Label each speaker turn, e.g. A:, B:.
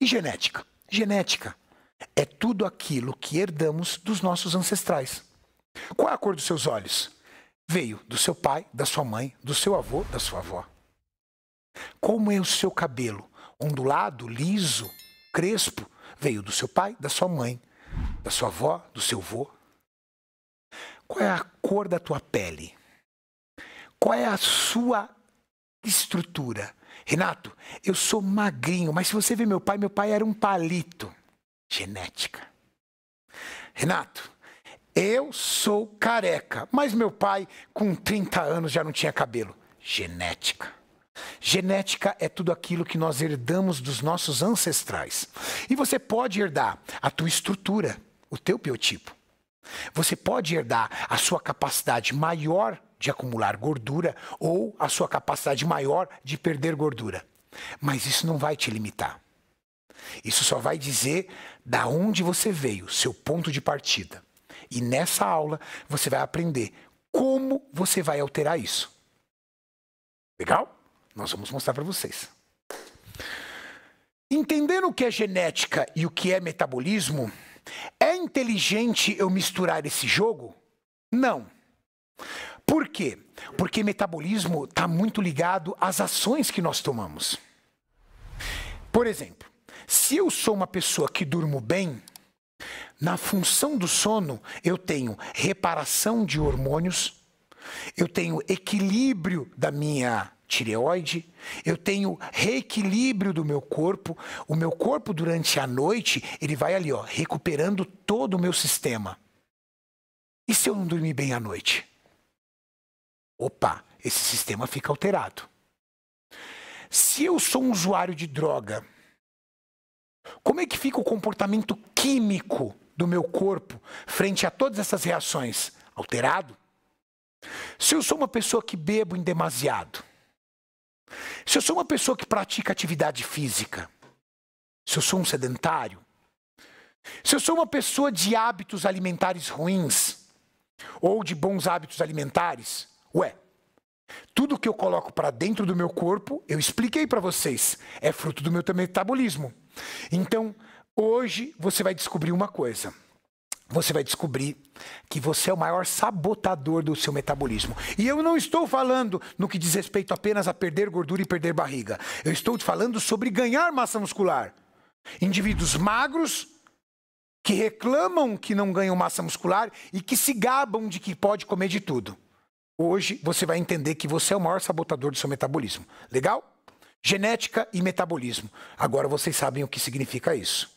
A: E genética? Genética é tudo aquilo que herdamos dos nossos ancestrais. Qual é a cor dos seus olhos? Veio do seu pai, da sua mãe, do seu avô, da sua avó. Como é o seu cabelo? Ondulado, liso, crespo? Veio do seu pai, da sua mãe, da sua avó, do seu avô. Qual é a cor da tua pele? Qual é a sua estrutura? Renato, eu sou magrinho, mas se você ver meu pai, meu pai era um palito. Genética. Renato, eu sou careca, mas meu pai com 30 anos já não tinha cabelo. Genética. Genética é tudo aquilo que nós herdamos dos nossos ancestrais. E você pode herdar a tua estrutura, o teu biotipo. Você pode herdar a sua capacidade maior de acumular gordura ou a sua capacidade maior de perder gordura. Mas isso não vai te limitar. Isso só vai dizer da onde você veio, seu ponto de partida. E nessa aula você vai aprender como você vai alterar isso. Legal? Nós vamos mostrar para vocês. Entendendo o que é genética e o que é metabolismo, é inteligente eu misturar esse jogo? Não. Por quê? Porque metabolismo está muito ligado às ações que nós tomamos. Por exemplo, se eu sou uma pessoa que durmo bem, na função do sono eu tenho reparação de hormônios, eu tenho equilíbrio da minha tireoide, eu tenho reequilíbrio do meu corpo. O meu corpo durante a noite, ele vai ali, ó, recuperando todo o meu sistema. E se eu não dormir bem à noite? opa, esse sistema fica alterado. Se eu sou um usuário de droga, como é que fica o comportamento químico do meu corpo frente a todas essas reações? Alterado? Se eu sou uma pessoa que bebo em demasiado, se eu sou uma pessoa que pratica atividade física, se eu sou um sedentário, se eu sou uma pessoa de hábitos alimentares ruins ou de bons hábitos alimentares, Ué, tudo que eu coloco para dentro do meu corpo, eu expliquei para vocês, é fruto do meu metabolismo. Então, hoje você vai descobrir uma coisa. Você vai descobrir que você é o maior sabotador do seu metabolismo. E eu não estou falando no que diz respeito apenas a perder gordura e perder barriga. Eu estou te falando sobre ganhar massa muscular. Indivíduos magros que reclamam que não ganham massa muscular e que se gabam de que pode comer de tudo hoje você vai entender que você é o maior sabotador do seu metabolismo. Legal? Genética e metabolismo. Agora vocês sabem o que significa isso.